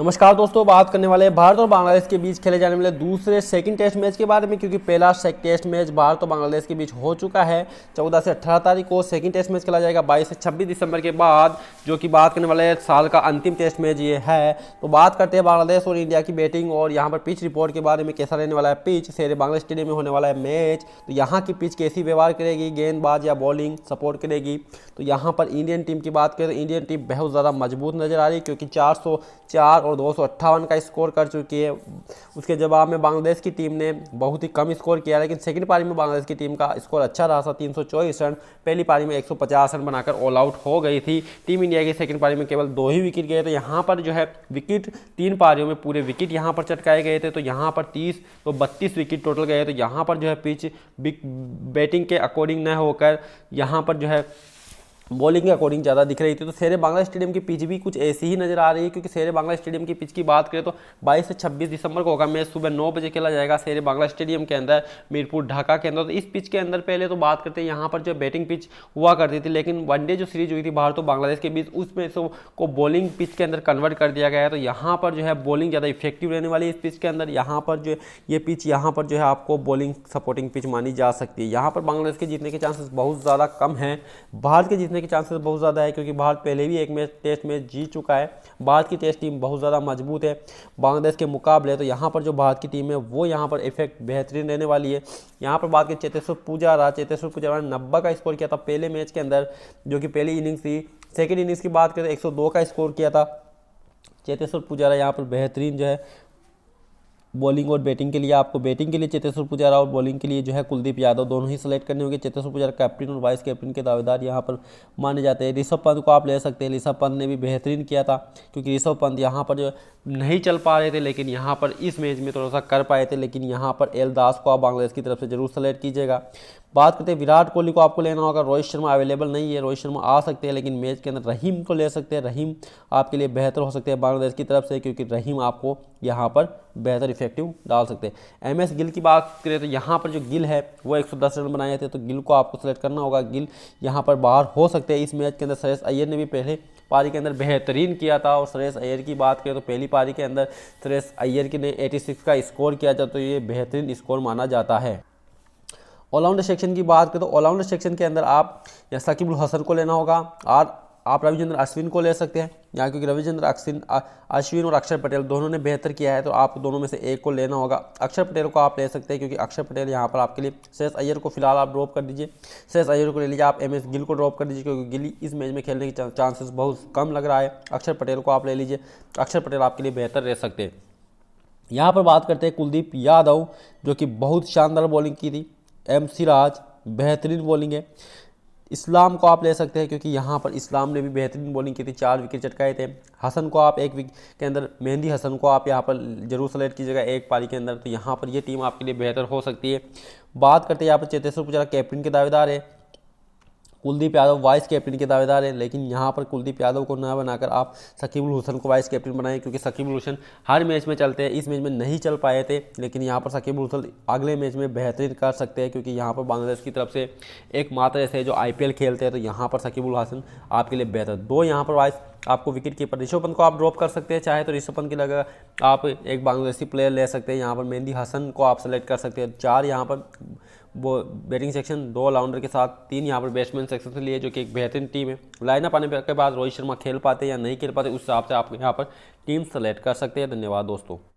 नमस्कार दोस्तों बात करने वाले भारत और बांग्लादेश के बीच खेले जाने वाले दूसरे सेकंड टेस्ट मैच के बारे में क्योंकि पहला टेस्ट मैच भारत और बांग्लादेश के बीच हो चुका है 14 से 18 तारीख को सेकंड टेस्ट मैच खेला जाएगा 22 से 26 दिसंबर के बाद जो कि बात करने वाले साल का अंतिम टेस्ट मैच ये है तो बात करते हैं बांग्लादेश और इंडिया की बैटिंग और यहाँ पर पिच रिपोर्ट के बारे में कैसा रहने वाला है पिच शेर बांग्ला स्टेडियम में होने वाला है मैच तो यहाँ की पिच कैसी व्यवहार करेगी गेंदबाज या बॉलिंग सपोर्ट करेगी तो यहाँ पर इंडियन टीम की बात करें तो इंडियन टीम बहुत ज़्यादा मजबूत नजर आ रही क्योंकि चार और दो का स्कोर कर चुकी है उसके जवाब में बांग्लादेश की टीम ने बहुत ही कम स्कोर किया लेकिन सेकेंड पारी में बांग्लादेश की टीम का स्कोर अच्छा रहा था तीन रन पहली पारी में 150 रन बनाकर ऑल आउट हो गई थी टीम इंडिया की सेकेंड पारी में केवल दो ही विकेट गए तो यहाँ पर जो है विकेट तीन पारियों में पूरे विकेट यहाँ पर चटकाए गए थे तो यहाँ पर तीस तो बत्तीस विकेट टोटल गए तो यहाँ पर जो है पिच बैटिंग के अकॉर्डिंग न होकर यहाँ पर जो है बॉलिंग के अकॉर्डिंग ज़्यादा दिख रही थी तो शेर बांग्ला स्टेडियम की पिच भी कुछ ऐसी ही नजर आ रही है क्योंकि शेर बांग्ला स्टेडियम की पिच की बात करें तो 22 से 26 दिसंबर को होगा मैच सुबह नौ बजे खेला जाएगा शेर बांग्ला स्टेडियम के अंदर मीरपुर ढाका के अंदर तो इस पिच के अंदर पहले तो बात करते हैं यहाँ पर जो बैटिंग पिच हुआ करती थी लेकिन वनडे जो सीरीज हुई थी भारत और बांग्लादेश के बीच उस मैच को बॉलिंग पिच के अंदर कन्वर्ट कर दिया गया है तो यहाँ पर जो है बॉलिंग ज़्यादा इफेक्टिव रहने वाली है इस पिच के अंदर यहाँ पर जो ये पिच यहाँ पर जो है आपको बॉलिंग सपोर्टिंग पिच मानी जा सकती है यहाँ पर बांग्लादेश के जीतने के चांसेस बहुत ज़्यादा कम हैं भारत के जीतने जीतने के चांसेस बहुत ज़्यादा है क्योंकि भारत पहले भी एक मैच टेस्ट मैच जीत चुका है भारत की टेस्ट टीम बहुत ज़्यादा मजबूत है बांग्लादेश के मुकाबले तो यहाँ पर जो भारत की टीम है वो यहाँ पर इफेक्ट बेहतरीन रहने वाली है यहाँ पर बात करें चेतेश्वर रहा चेतेश्वर पुजारा ने नब्बे का स्कोर किया था पहले मैच के अंदर जो कि पहली इनिंग्स थी सेकेंड इनिंग्स की बात करें तो एक का स्कोर किया था चेतेश्वर पुजारा यहाँ पर बेहतरीन जो है बॉलिंग और बैटिंग के लिए आपको बैटिंग के लिए चेतेश्वर पुजारा और बॉलिंग के लिए जो है कुलदीप यादव दोनों ही सेलेक्ट करने होंगे चेतेश्वर पुजारा कैप्टन और वाइस कैप्टन के दावेदार यहाँ पर माने जाते हैं ऋषभ पंत को आप ले सकते हैं ऋषभ पंत ने भी बेहतरीन किया था क्योंकि ऋषभ पंत यहाँ पर जो नहीं चल पा रहे थे लेकिन यहाँ पर इस मैच में थोड़ा सा कर पाए थे लेकिन यहाँ पर एल दास को आप बांग्लादेश की तरफ से जरूर सेलेक्ट कीजिएगा बात करते हैं विराट कोहली को आपको लेना होगा रोहित शर्मा अवेलेबल नहीं है रोहित शर्मा आ सकते हैं लेकिन मैच के अंदर रहीम को ले सकते हैं रहीम आपके लिए बेहतर हो सकते हैं बांग्लादेश की तरफ से क्योंकि रहीम आपको यहाँ पर बेहतर इफेक्टिव डाल सकते हैं एम एस गिल की बात करें तो यहाँ पर जो गिल है वो दस रन बनाए थे तो गिल को आपको सेलेक्ट करना होगा गिल यहाँ पर बाहर हो सकते हैं इस मैच के अंदर सरेश अय्यर ने भी पहले पारी के अंदर बेहतरीन किया था और सरेश अय्यर की बात करें तो पहली पारी के अंदर थ्रेस अय्यर ने 86 का स्कोर किया जाए तो ये बेहतरीन स्कोर माना जाता है ऑलराउंडर सेक्शन की बात करें तो ऑलराउंडर सेक्शन के अंदर आप या सकीबुल हसन को लेना होगा आर आप रविचंद्र अश्विन को ले सकते हैं यहाँ क्योंकि रविचंद्र अश्विन अश्विन और अक्षर पटेल दोनों ने बेहतर किया है तो आप दोनों में से एक को लेना होगा अक्षर पटेल को आप ले सकते हैं क्योंकि अक्षर पटेल यहाँ पर आपके लिए शेष अय्यर को फिलहाल आप ड्रॉप कर दीजिए शेष अय्यर को ले लीजिए आप एम एस गिल को ड्रॉप कर दीजिए क्योंकि गिल इस मैच में खेलने के चांसेस बहुत कम लग रहा है अक्षर पटेल को आप ले लीजिए अक्षर पटेल आपके लिए बेहतर रह सकते हैं यहाँ पर बात करते हैं कुलदीप यादव जो कि बहुत शानदार बॉलिंग की थी एम सिराज बेहतरीन बॉलिंग है इस्लाम को आप ले सकते हैं क्योंकि यहाँ पर इस्लाम ने भी बेहतरीन बॉलिंग की थी चार विकेट चटकाए थे हसन को आप एक विक के अंदर मेहंदी हसन को आप यहाँ पर जरूर सेलेक्ट कीजिएगा एक पारी के अंदर तो यहाँ पर ये टीम आपके लिए बेहतर हो सकती है बात करते हैं यहाँ पर चेतेश्वर पुजारा कैप्टन के दावेदार है कुलदीप यादव वाइस कैप्टन के दावेदार हैं लेकिन यहाँ पर कुलदीप यादव को ना बनाकर आप सकीबुल हुसन को वाइस कैप्टन बनाएं क्योंकि सकीबुल हुसन हर मैच में चलते हैं इस मैच में नहीं चल पाए थे लेकिन यहाँ पर सकीबुल हुसन अगले मैच में बेहतरीन कर सकते हैं क्योंकि यहाँ पर बांग्लादेश की तरफ से एक मात्र ऐसे जो आई खेलते हैं तो यहाँ पर सकीबुल हसन आपके लिए बेहतर दो यहाँ पर वाइस आपको विकेट कीपर ऋषभ पंत को आप ड्रॉप कर सकते हैं चाहे तो ऋषभ पंत की लगा आप एक बांग्लादेशी प्लेयर ले सकते हैं यहाँ पर मेहंदी हसन को आप सेलेक्ट कर सकते हैं चार यहाँ पर वो बैटिंग सेक्शन दो ऑलराउंडर के साथ तीन यहाँ पर बैट्समैन सेक्शन से लिए जो कि एक बेहतरीन टीम है लाइनअप आने के बाद रोहित शर्मा खेल पाते या नहीं खेल पाते उस हिसाब से आप यहाँ पर टीम सेलेक्ट कर सकते हैं धन्यवाद दोस्तों